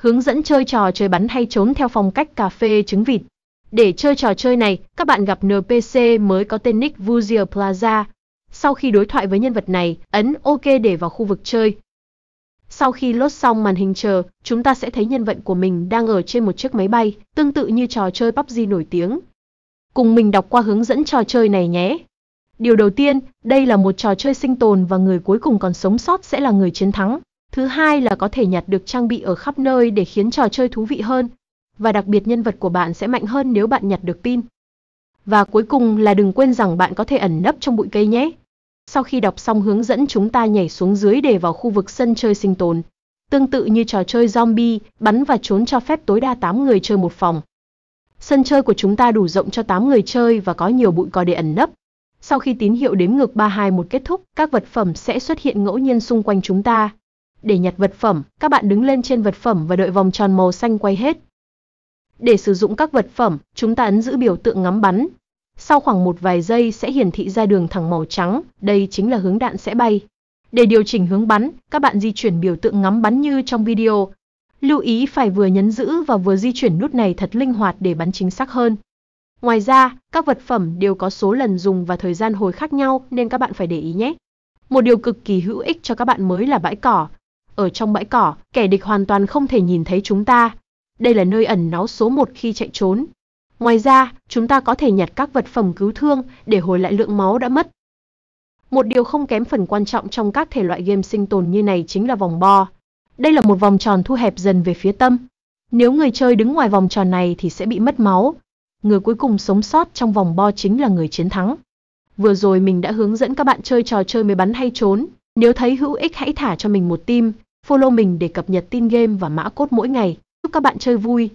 hướng dẫn chơi trò chơi bắn hay trốn theo phong cách cà phê trứng vịt. Để chơi trò chơi này, các bạn gặp NPC mới có tên nick Vuzier Plaza. Sau khi đối thoại với nhân vật này, ấn OK để vào khu vực chơi. Sau khi lốt xong màn hình chờ, chúng ta sẽ thấy nhân vật của mình đang ở trên một chiếc máy bay, tương tự như trò chơi PUBG nổi tiếng. Cùng mình đọc qua hướng dẫn trò chơi này nhé. Điều đầu tiên, đây là một trò chơi sinh tồn và người cuối cùng còn sống sót sẽ là người chiến thắng. Thứ hai là có thể nhặt được trang bị ở khắp nơi để khiến trò chơi thú vị hơn, và đặc biệt nhân vật của bạn sẽ mạnh hơn nếu bạn nhặt được pin. Và cuối cùng là đừng quên rằng bạn có thể ẩn nấp trong bụi cây nhé. Sau khi đọc xong hướng dẫn chúng ta nhảy xuống dưới để vào khu vực sân chơi sinh tồn. Tương tự như trò chơi zombie, bắn và trốn cho phép tối đa 8 người chơi một phòng. Sân chơi của chúng ta đủ rộng cho 8 người chơi và có nhiều bụi cỏ để ẩn nấp. Sau khi tín hiệu đếm ngược 321 kết thúc, các vật phẩm sẽ xuất hiện ngẫu nhiên xung quanh chúng ta. Để nhặt vật phẩm, các bạn đứng lên trên vật phẩm và đợi vòng tròn màu xanh quay hết. Để sử dụng các vật phẩm, chúng ta ấn giữ biểu tượng ngắm bắn. Sau khoảng một vài giây sẽ hiển thị ra đường thẳng màu trắng, đây chính là hướng đạn sẽ bay. Để điều chỉnh hướng bắn, các bạn di chuyển biểu tượng ngắm bắn như trong video. Lưu ý phải vừa nhấn giữ và vừa di chuyển nút này thật linh hoạt để bắn chính xác hơn. Ngoài ra, các vật phẩm đều có số lần dùng và thời gian hồi khác nhau nên các bạn phải để ý nhé. Một điều cực kỳ hữu ích cho các bạn mới là bãi cỏ, ở trong bãi cỏ, kẻ địch hoàn toàn không thể nhìn thấy chúng ta. Đây là nơi ẩn náu số một khi chạy trốn. Ngoài ra, chúng ta có thể nhặt các vật phẩm cứu thương để hồi lại lượng máu đã mất. Một điều không kém phần quan trọng trong các thể loại game sinh tồn như này chính là vòng bo. Đây là một vòng tròn thu hẹp dần về phía tâm. Nếu người chơi đứng ngoài vòng tròn này thì sẽ bị mất máu. Người cuối cùng sống sót trong vòng bo chính là người chiến thắng. Vừa rồi mình đã hướng dẫn các bạn chơi trò chơi mới bắn hay trốn. Nếu thấy hữu ích hãy thả cho mình một tim, Follow mình để cập nhật tin game và mã cốt mỗi ngày. Chúc các bạn chơi vui!